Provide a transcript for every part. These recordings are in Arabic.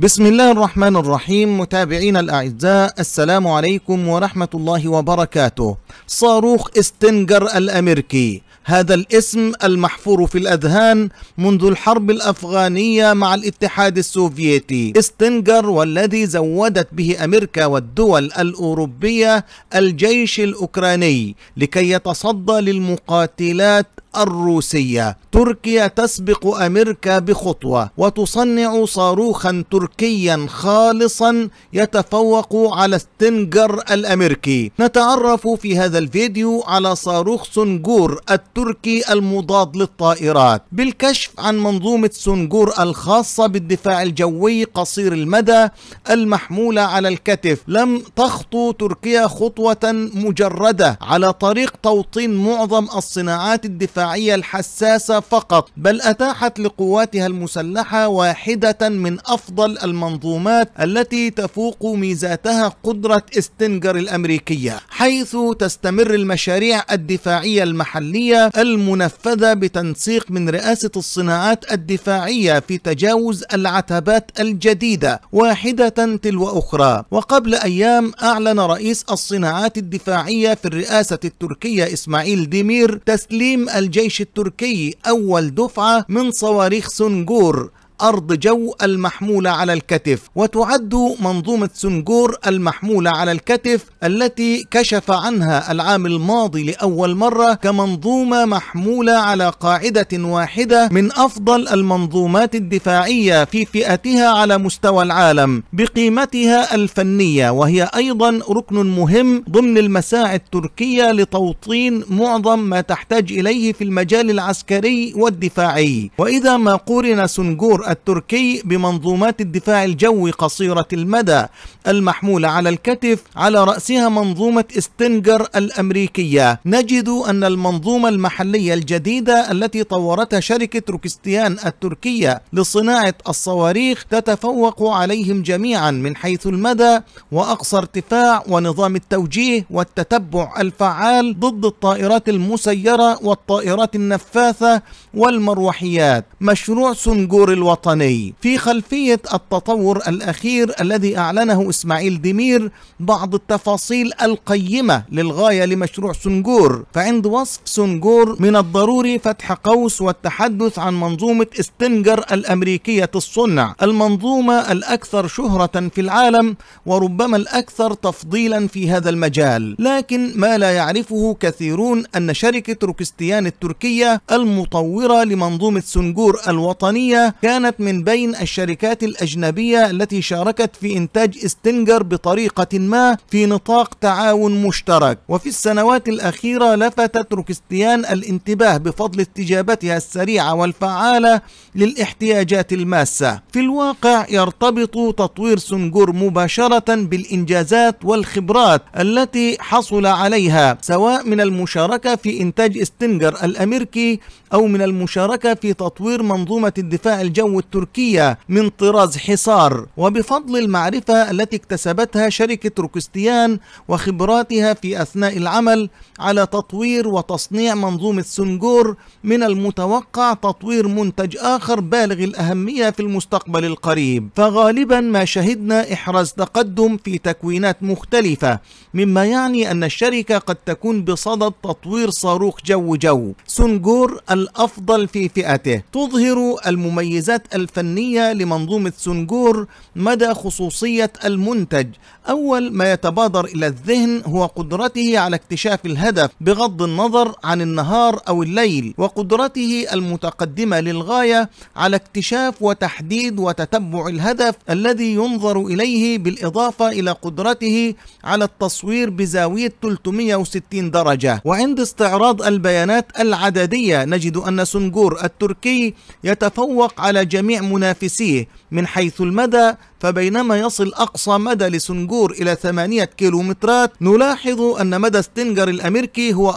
بسم الله الرحمن الرحيم متابعينا الأعزاء السلام عليكم ورحمة الله وبركاته صاروخ استنجر الأمريكي هذا الاسم المحفور في الأذهان منذ الحرب الأفغانية مع الاتحاد السوفيتي استنجر والذي زودت به أمريكا والدول الأوروبية الجيش الأوكراني لكي يتصدى للمقاتلات الروسية تركيا تسبق أمريكا بخطوة وتصنع صاروخا تركيا خالصا يتفوق على ستنجر الأمريكي نتعرف في هذا الفيديو على صاروخ سنجور التركي المضاد للطائرات بالكشف عن منظومة سنجور الخاصة بالدفاع الجوي قصير المدى المحمولة على الكتف لم تخطو تركيا خطوة مجردة على طريق توطين معظم الصناعات الدفاعية الدفاعية الحساسة فقط بل أتاحت لقواتها المسلحة واحدة من أفضل المنظومات التي تفوق ميزاتها قدرة استنجر الأمريكية حيث تستمر المشاريع الدفاعية المحلية المنفذة بتنسيق من رئاسة الصناعات الدفاعية في تجاوز العتبات الجديدة واحدة تلو أخرى وقبل أيام أعلن رئيس الصناعات الدفاعية في الرئاسة التركية إسماعيل ديمير تسليم الجزء الجيش التركي أول دفعة من صواريخ سنجور أرض جو المحمولة على الكتف وتعد منظومة سنجور المحمولة على الكتف التي كشف عنها العام الماضي لأول مرة كمنظومة محمولة على قاعدة واحدة من أفضل المنظومات الدفاعية في فئتها على مستوى العالم بقيمتها الفنية وهي أيضا ركن مهم ضمن المساعي التركية لتوطين معظم ما تحتاج إليه في المجال العسكري والدفاعي وإذا ما قورن سنجور التركي بمنظومات الدفاع الجوي قصيرة المدى المحمولة على الكتف على رأسها منظومة استنجر الأمريكية نجد أن المنظومة المحلية الجديدة التي طورتها شركة تركستيان التركية لصناعة الصواريخ تتفوق عليهم جميعا من حيث المدى وأقصى ارتفاع ونظام التوجيه والتتبع الفعال ضد الطائرات المسيرة والطائرات النفاثة والمروحيات مشروع سنجور الوطن الوطني في خلفية التطور الأخير الذي أعلنه إسماعيل ديمير بعض التفاصيل القيمة للغاية لمشروع سنجور فعند وصف سنجور من الضروري فتح قوس والتحدث عن منظومة استنجر الأمريكية الصنع المنظومة الأكثر شهرة في العالم وربما الأكثر تفضيلا في هذا المجال لكن ما لا يعرفه كثيرون أن شركة روكستيان التركية المطورة لمنظومة سنجور الوطنية كانت كانت من بين الشركات الأجنبية التي شاركت في إنتاج استنجر بطريقة ما في نطاق تعاون مشترك وفي السنوات الأخيرة لفتت روكستيان الانتباه بفضل استجابتها السريعة والفعالة للاحتياجات الماسة في الواقع يرتبط تطوير سنجر مباشرة بالإنجازات والخبرات التي حصل عليها سواء من المشاركة في إنتاج استنجر الأمريكي أو من المشاركة في تطوير منظومة الدفاع الجوي التركية من طراز حصار وبفضل المعرفة التي اكتسبتها شركة روكستيان وخبراتها في أثناء العمل على تطوير وتصنيع منظومة سنجور من المتوقع تطوير منتج آخر بالغ الأهمية في المستقبل القريب فغالبا ما شهدنا إحراز تقدم في تكوينات مختلفة مما يعني أن الشركة قد تكون بصدد تطوير صاروخ جو جو سنجور الأفضل في فئته تظهر المميزات الفنية لمنظومة سنجور مدى خصوصية المنتج أول ما يتبادر إلى الذهن هو قدرته على اكتشاف الهدف بغض النظر عن النهار أو الليل وقدرته المتقدمة للغاية على اكتشاف وتحديد وتتبع الهدف الذي ينظر إليه بالإضافة إلى قدرته على التصوير بزاوية 360 درجة وعند استعراض البيانات العددية نجد أن سنجور التركي يتفوق على جميع منافسيه من حيث المدى فبينما يصل أقصى مدى لسنجور إلى 8 كيلومترات نلاحظ أن مدى ستنجر الأمريكي هو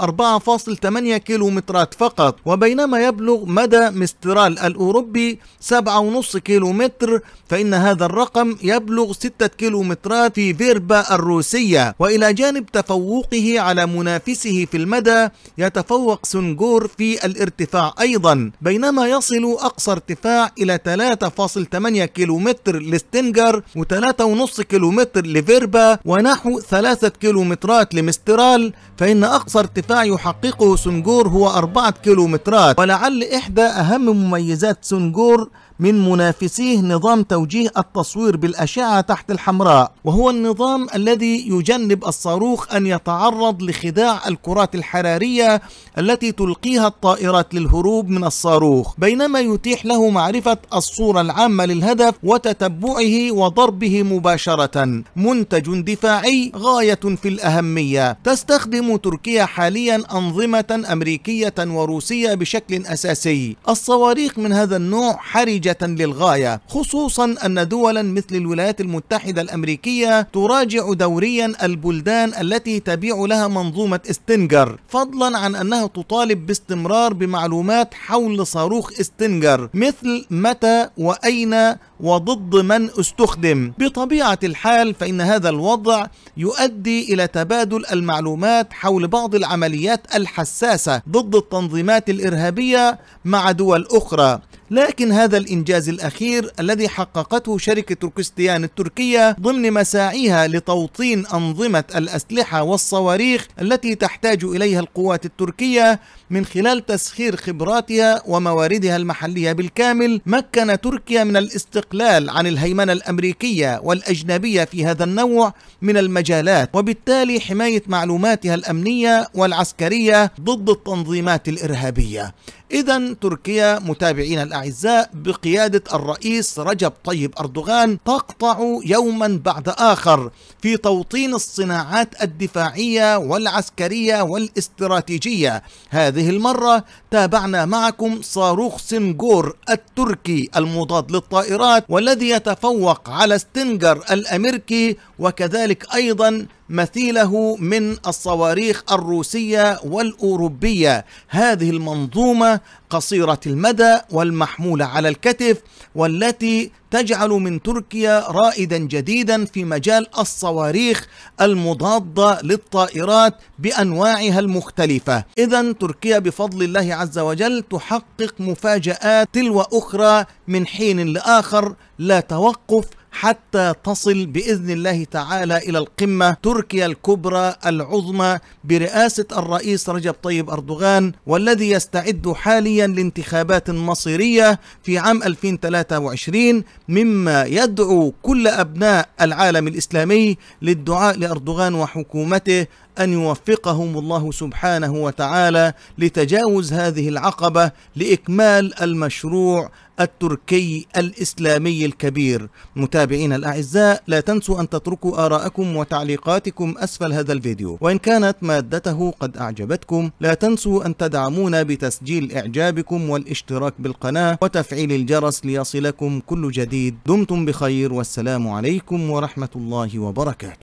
4.8 كيلومترات فقط وبينما يبلغ مدى مسترال الأوروبي 7.5 كيلومتر فإن هذا الرقم يبلغ 6 كيلومترات في فيربا الروسية وإلى جانب تفوقه على منافسه في المدى يتفوق سنجور في الارتفاع أيضا بينما يصل أقصى ارتفاع إلى 3.8 كيلومتر لستنجر و3.5 كيلومتر لفيربا ونحو 3 كيلومترات لمسترال فإن أقصى ارتفاع يحققه سنجور هو 4 كيلومترات ولعل إحدى أهم مميزات سنجور من منافسيه نظام توجيه التصوير بالأشعة تحت الحمراء وهو النظام الذي يجنب الصاروخ أن يتعرض لخداع الكرات الحرارية التي تلقيها الطائرات للهروب من الصاروخ بينما يتيح له معرفة الصورة العامة للهدف وتتبعه وضربه مباشرة منتج دفاعي غاية في الأهمية تستخدم تركيا حاليا أنظمة أمريكية وروسية بشكل أساسي الصواريخ من هذا النوع حرجة للغاية خصوصا أن دولا مثل الولايات المتحدة الأمريكية تراجع دوريا البلدان التي تبيع لها منظومة استنجر فضلا عن أنها تطالب باستمرار بمعلومات حول صاروخ استنجر مثل متى وأين وضد من استخدم بطبيعة الحال فإن هذا الوضع يؤدي إلى تبادل المعلومات حول بعض العمليات الحساسة ضد التنظيمات الإرهابية مع دول أخرى لكن هذا الإنجاز الأخير الذي حققته شركة تركستيان التركية ضمن مساعيها لتوطين أنظمة الأسلحة والصواريخ التي تحتاج إليها القوات التركية من خلال تسخير خبراتها ومواردها المحلية بالكامل مكن تركيا من الاستقلال عن الهيمنة الأمريكية والأجنبية في هذا النوع من المجالات وبالتالي حماية معلوماتها الأمنية والعسكرية ضد التنظيمات الإرهابية إذا تركيا متابعينا الأعزاء بقيادة الرئيس رجب طيب أردوغان تقطع يوما بعد آخر في توطين الصناعات الدفاعية والعسكرية والاستراتيجية هذه المرة تابعنا معكم صاروخ سنجور التركي المضاد للطائرات والذي يتفوق على ستنجر الأمريكي وكذلك أيضا مثيله من الصواريخ الروسية والأوروبية هذه المنظومة قصيرة المدى والمحمولة على الكتف والتي تجعل من تركيا رائدا جديدا في مجال الصواريخ المضادة للطائرات بأنواعها المختلفة إذا تركيا بفضل الله عز وجل تحقق مفاجآت تلو أخرى من حين لآخر لا توقف حتى تصل باذن الله تعالى الى القمه تركيا الكبرى العظمى برئاسه الرئيس رجب طيب اردوغان والذي يستعد حاليا لانتخابات مصيريه في عام 2023 مما يدعو كل ابناء العالم الاسلامي للدعاء لاردوغان وحكومته ان يوفقهم الله سبحانه وتعالى لتجاوز هذه العقبه لاكمال المشروع التركي الإسلامي الكبير متابعين الأعزاء لا تنسوا أن تتركوا آراءكم وتعليقاتكم أسفل هذا الفيديو وإن كانت مادته قد أعجبتكم لا تنسوا أن تدعمونا بتسجيل إعجابكم والاشتراك بالقناة وتفعيل الجرس ليصلكم كل جديد دمتم بخير والسلام عليكم ورحمة الله وبركاته